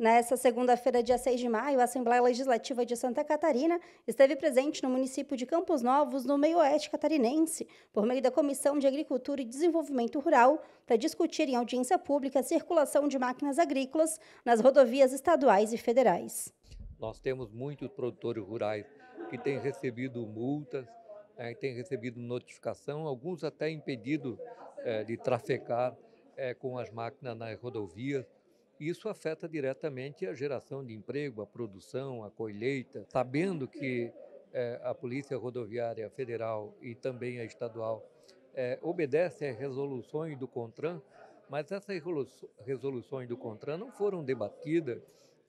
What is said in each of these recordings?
Nessa segunda-feira, dia 6 de maio, a Assembleia Legislativa de Santa Catarina esteve presente no município de Campos Novos, no meio-oeste catarinense, por meio da Comissão de Agricultura e Desenvolvimento Rural, para discutir em audiência pública a circulação de máquinas agrícolas nas rodovias estaduais e federais. Nós temos muitos produtores rurais que têm recebido multas, né, têm recebido notificação, alguns até impedido é, eh, de trafecar é, eh, com as máquinas nas rodovias isso afeta diretamente a geração de emprego, a produção, a colheita. Sabendo que é, a Polícia Rodoviária Federal e também a estadual é, eh, obedece às resoluções do CONTRAN, mas essas resoluções do CONTRAN não foram debatidas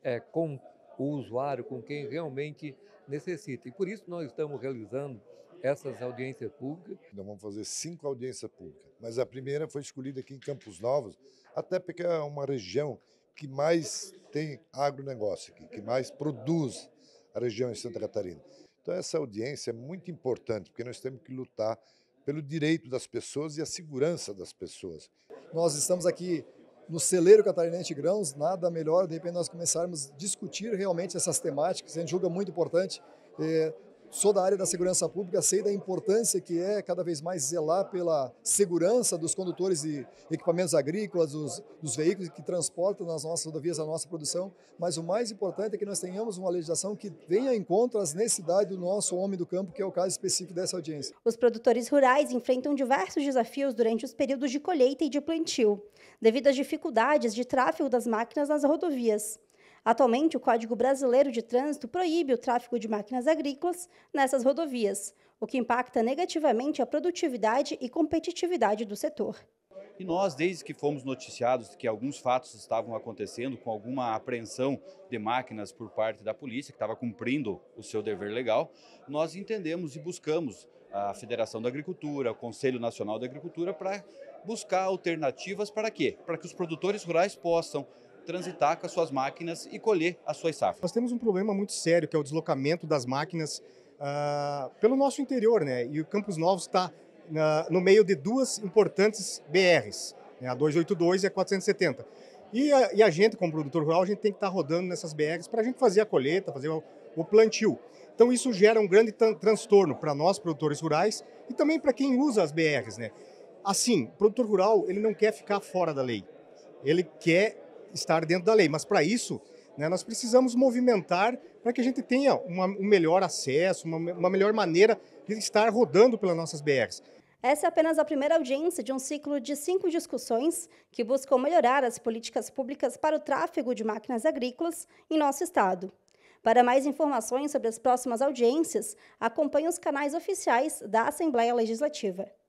é, com o usuário, com quem realmente necessita. E por isso nós estamos realizando essas audiências públicas. Nós vamos fazer cinco audiências públicas, mas a primeira foi escolhida aqui em Campos Novos, até porque é uma região que mais tem agronegócio aqui, que mais produz a região de Santa Catarina. Então, essa audiência é muito importante, porque nós temos que lutar pelo direito das pessoas e a segurança das pessoas. Nós estamos aqui no celeiro catarinense grãos, nada melhor de repente nós começarmos a discutir realmente essas temáticas, a gente julga muito importante. Eh, Sou da área da segurança pública, sei da importância que é cada vez mais zelar pela segurança dos condutores de equipamentos agrícolas, dos, dos veículos que transportam nas nossas rodovias a nossa produção, mas o mais importante é que nós tenhamos uma legislação que venha em conta as necessidades do nosso homem do campo, que é o caso específico dessa audiência. Os produtores rurais enfrentam diversos desafios durante os períodos de colheita e de plantio, devido às dificuldades de tráfego das máquinas nas rodovias. Atualmente, o Código Brasileiro de Trânsito proíbe o tráfego de máquinas agrícolas nessas rodovias, o que impacta negativamente a produtividade e competitividade do setor. E nós, desde que fomos noticiados que alguns fatos estavam acontecendo com alguma apreensão de máquinas por parte da polícia, que estava cumprindo o seu dever legal, nós entendemos e buscamos a Federação da Agricultura, o Conselho Nacional da Agricultura, para buscar alternativas para quê? Para que os produtores rurais possam transitar com as suas máquinas e colher as suas safras. Nós temos um problema muito sério, que é o deslocamento das máquinas uh, pelo nosso interior, né? E o Campos Novos está uh, no meio de duas importantes BRs, né? a 282 e a 470. E a, e a, gente, como produtor rural, a gente tem que estar tá rodando nessas BRs para a gente fazer a colheita, fazer o, o plantio. Então isso gera um grande transtorno para nós, produtores rurais, e também para quem usa as BRs, né? Assim, o produtor rural, ele não quer ficar fora da lei. Ele quer estar dentro da lei. Mas para isso, né, nós precisamos movimentar para que a gente tenha uma, um melhor acesso, uma, uma melhor maneira de estar rodando pelas nossas BRs. Essa é apenas a primeira audiência de um ciclo de cinco discussões que buscam melhorar as políticas públicas para o tráfego de máquinas agrícolas em nosso estado. Para mais informações sobre as próximas audiências, acompanhe os canais oficiais da Assembleia Legislativa.